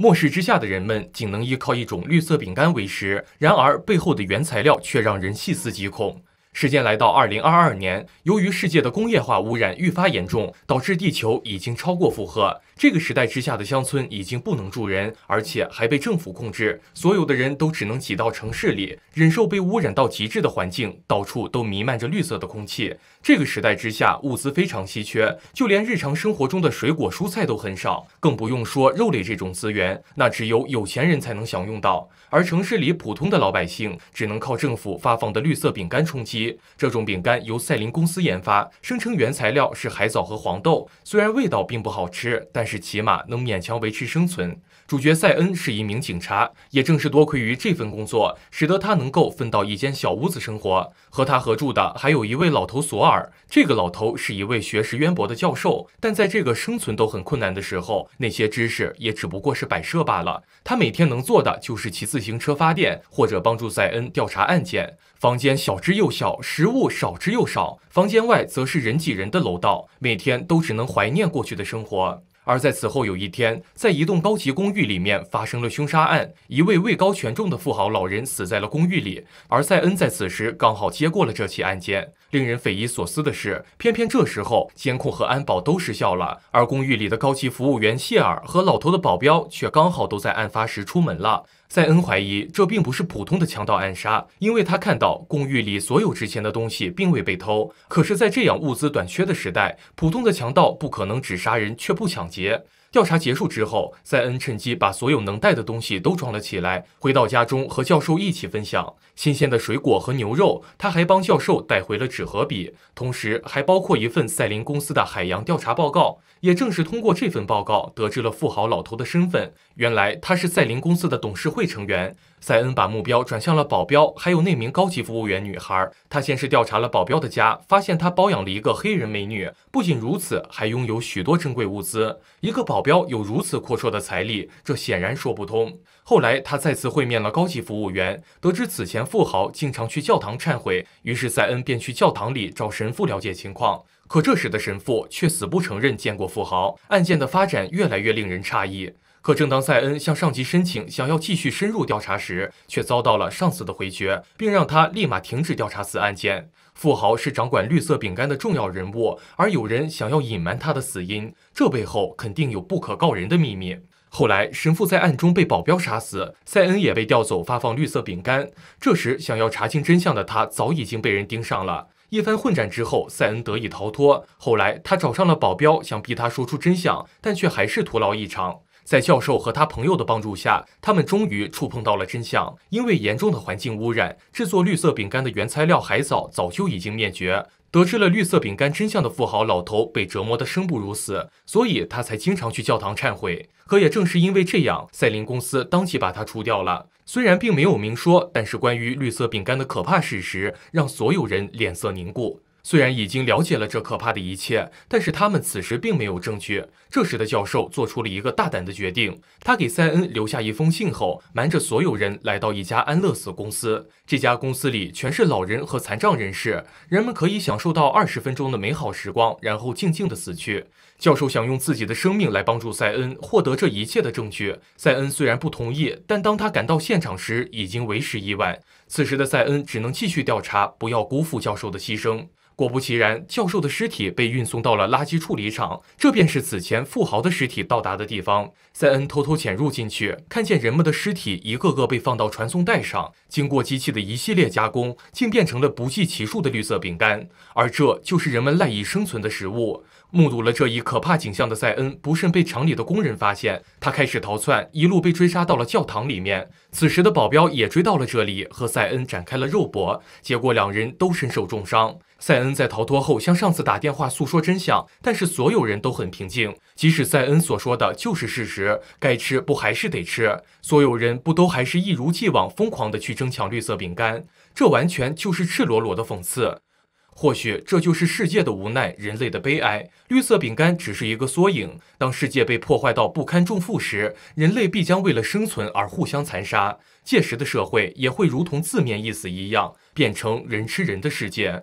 末世之下的人们仅能依靠一种绿色饼干为食，然而背后的原材料却让人细思极恐。时间来到二零二二年，由于世界的工业化污染愈发严重，导致地球已经超过负荷。这个时代之下的乡村已经不能住人，而且还被政府控制，所有的人都只能挤到城市里，忍受被污染到极致的环境，到处都弥漫着绿色的空气。这个时代之下，物资非常稀缺，就连日常生活中的水果、蔬菜都很少，更不用说肉类这种资源，那只有有钱人才能享用到。而城市里普通的老百姓只能靠政府发放的绿色饼干充饥。这种饼干由赛林公司研发，声称原材料是海藻和黄豆，虽然味道并不好吃，但是起码能勉强维持生存。主角塞恩是一名警察，也正是多亏于这份工作，使得他能够分到一间小屋子生活。和他合住的还有一位老头索尔。这个老头是一位学识渊博的教授，但在这个生存都很困难的时候，那些知识也只不过是摆设罢了。他每天能做的就是骑自行车发电，或者帮助塞恩调查案件。房间小之又小，食物少之又少，房间外则是人挤人的楼道，每天都只能怀念过去的生活。而在此后有一天，在一栋高级公寓里面发生了凶杀案，一位位高权重的富豪老人死在了公寓里。而塞恩在此时刚好接过了这起案件。令人匪夷所思的是，偏偏这时候监控和安保都失效了，而公寓里的高级服务员谢尔和老头的保镖却刚好都在案发时出门了。塞恩怀疑这并不是普通的强盗暗杀，因为他看到公寓里所有值钱的东西并未被偷。可是，在这样物资短缺的时代，普通的强盗不可能只杀人却不抢劫。Yeah. 调查结束之后，塞恩趁机把所有能带的东西都装了起来，回到家中和教授一起分享新鲜的水果和牛肉。他还帮教授带回了纸和笔，同时还包括一份赛林公司的海洋调查报告。也正是通过这份报告，得知了富豪老头的身份。原来他是赛林公司的董事会成员。塞恩把目标转向了保镖，还有那名高级服务员女孩。他先是调查了保镖的家，发现他包养了一个黑人美女。不仅如此，还拥有许多珍贵物资。一个保保镖有如此阔绰的财力，这显然说不通。后来，他再次会面了高级服务员，得知此前富豪经常去教堂忏悔，于是塞恩便去教堂里找神父了解情况。可这时的神父却死不承认见过富豪。案件的发展越来越令人诧异。可正当塞恩向上级申请想要继续深入调查时，却遭到了上司的回绝，并让他立马停止调查此案件。富豪是掌管绿色饼干的重要人物，而有人想要隐瞒他的死因，这背后肯定有不可告人的秘密。后来，神父在暗中被保镖杀死，塞恩也被调走发放绿色饼干。这时，想要查清真相的他早已经被人盯上了。一番混战之后，塞恩得以逃脱。后来，他找上了保镖，想逼他说出真相，但却还是徒劳一场。在教授和他朋友的帮助下，他们终于触碰到了真相。因为严重的环境污染，制作绿色饼干的原材料海藻早就已经灭绝。得知了绿色饼干真相的富豪老头被折磨得生不如死，所以他才经常去教堂忏悔。可也正是因为这样，赛琳公司当即把他除掉了。虽然并没有明说，但是关于绿色饼干的可怕事实让所有人脸色凝固。虽然已经了解了这可怕的一切，但是他们此时并没有证据。这时的教授做出了一个大胆的决定，他给塞恩留下一封信后，瞒着所有人来到一家安乐死公司。这家公司里全是老人和残障人士，人们可以享受到二十分钟的美好时光，然后静静的死去。教授想用自己的生命来帮助塞恩获得这一切的证据。塞恩虽然不同意，但当他赶到现场时，已经为时已晚。此时的塞恩只能继续调查，不要辜负教授的牺牲。果不其然，教授的尸体被运送到了垃圾处理厂，这便是此前富豪的尸体到达的地方。塞恩偷偷潜入进去，看见人们的尸体一个个被放到传送带上，经过机器的一系列加工，竟变成了不计其数的绿色饼干，而这就是人们赖以生存的食物。目睹了这一可怕景象的塞恩，不慎被厂里的工人发现，他开始逃窜，一路被追杀到了教堂里面。此时的保镖也追到了这里，和塞恩展开了肉搏，结果两人都身受重伤。塞恩在逃脱后向上司打电话诉说真相，但是所有人都很平静，即使塞恩所说的就是事实，该吃不还是得吃，所有人不都还是一如既往疯狂的去争抢绿色饼干，这完全就是赤裸裸的讽刺。或许这就是世界的无奈，人类的悲哀。绿色饼干只是一个缩影，当世界被破坏到不堪重负时，人类必将为了生存而互相残杀，届时的社会也会如同字面意思一样，变成人吃人的世界。